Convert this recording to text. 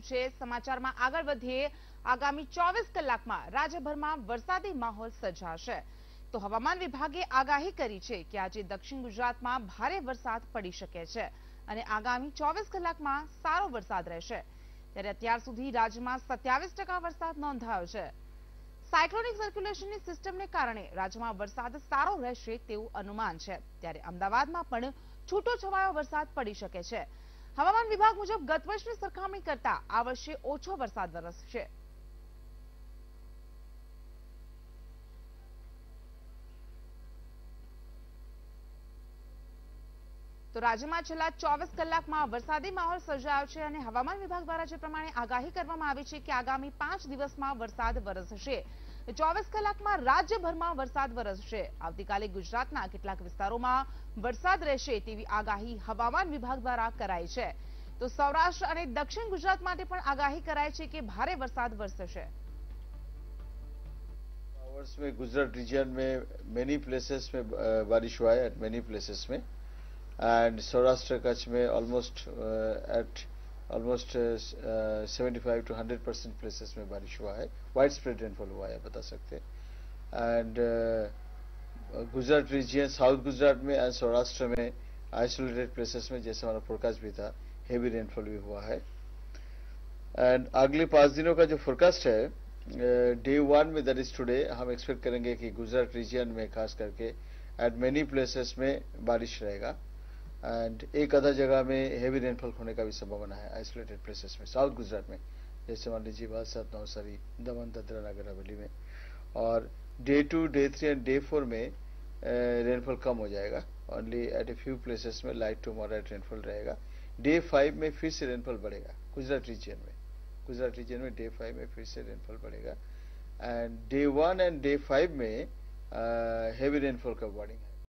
વસ્તુ છે સમાચારમાં આગળ વધીએ આગામી ચોવીસ કલાકમાં રાજ્યભરમાં વરસાદી માહોલ સર્જાશે તો હવામાન વિભાગે આગાહી કરી છે કે આજે દક્ષિણ ગુજરાતમાં ભારે વરસાદ પડી શકે છે અને આગામી ચોવીસ કલાકમાં સારો વરસાદ રહેશે ત્યારે અત્યાર સુધી રાજ્યમાં સત્યાવીસ ટકા વરસાદ નોંધાયો છે સાયક્લોનિક સર્ક્યુલેશનની સિસ્ટમને કારણે રાજ્યમાં વરસાદ સારો રહેશે તેવું અનુમાન છે ત્યારે અમદાવાદમાં પણ છૂટો છવાયો વરસાદ પડી શકે છે હવામાન વિભાગ મુજબ ગત વર્ષની સરખામણી કરતા આ વર્ષે ઓછો વરસાદ વરસશે તો રાજ્યમાં છેલ્લા ચોવીસ કલાકમાં વરસાદી માહોલ સર્જાયો છે અને હવામાન વિભાગ દ્વારા જે પ્રમાણે આગાહી કરવામાં આવી છે કે આગામી પાંચ દિવસમાં વરસાદ વરસશે ચોવીસ કલાકમાં રાજ્યભરમાં વરસાદ વરસશે આવતીકાલે ગુજરાતના કેટલાક વિસ્તારોમાં વરસાદ રહેશે તેવી આગાહી હવામાન વિભાગ દ્વારા કરાઈ છે તો સૌરાષ્ટ્ર અને દક્ષિણ ગુજરાત માટે પણ આગાહી કરાય છે કે ભારે વરસાદ વરસશે आवर्स में गुजरात रीजन में मेनी प्लेसेस में बारिश हुआ है एट मेनी प्लेसेस में एंड सौराष्ट्र कच्छ में almost at almost seventy five to hundred percent places में बारिश हुआ है वाइड स्प्रेड रेनफॉल हुआ है बता सकते हैं and Gujarat region south Gujarat में एंड सौराष्ट्र में आइसोलेटेड प्लेसेस में जैसे हमारा फोरकास्ट भी था हेवी रेनफॉल भी हुआ है एंड अगले पाँच दिनों का जो फोरकास्ट है डे वन में दैट इज टुडे हम एक्सपेक्ट करेंगे कि गुजरात रीजियन में खास करके एट मेनी प्लेसेस में बारिश रहेगा एंड एक आधा जगह में हैवी रेनफॉल होने का भी संभावना है आइसोलेटेड प्लेसेस में साउथ गुजरात में जैसे मान लीजिए बालसात नवसारी दमन ददरा नगर हवेली में और day two day three and day four में रेनफॉल कम हो जाएगा only at a few places में लाइट टू मॉडरेट रेनफॉल रहेगा डे फाइव में फिर से रेनफॉल बढ़ेगा गुजरात रीजन में गुजरात रीजन में डे फाइव में फिर से रेनफॉल बढ़ेगा and day one and day five में हैवी रेनफॉल का वार्निंग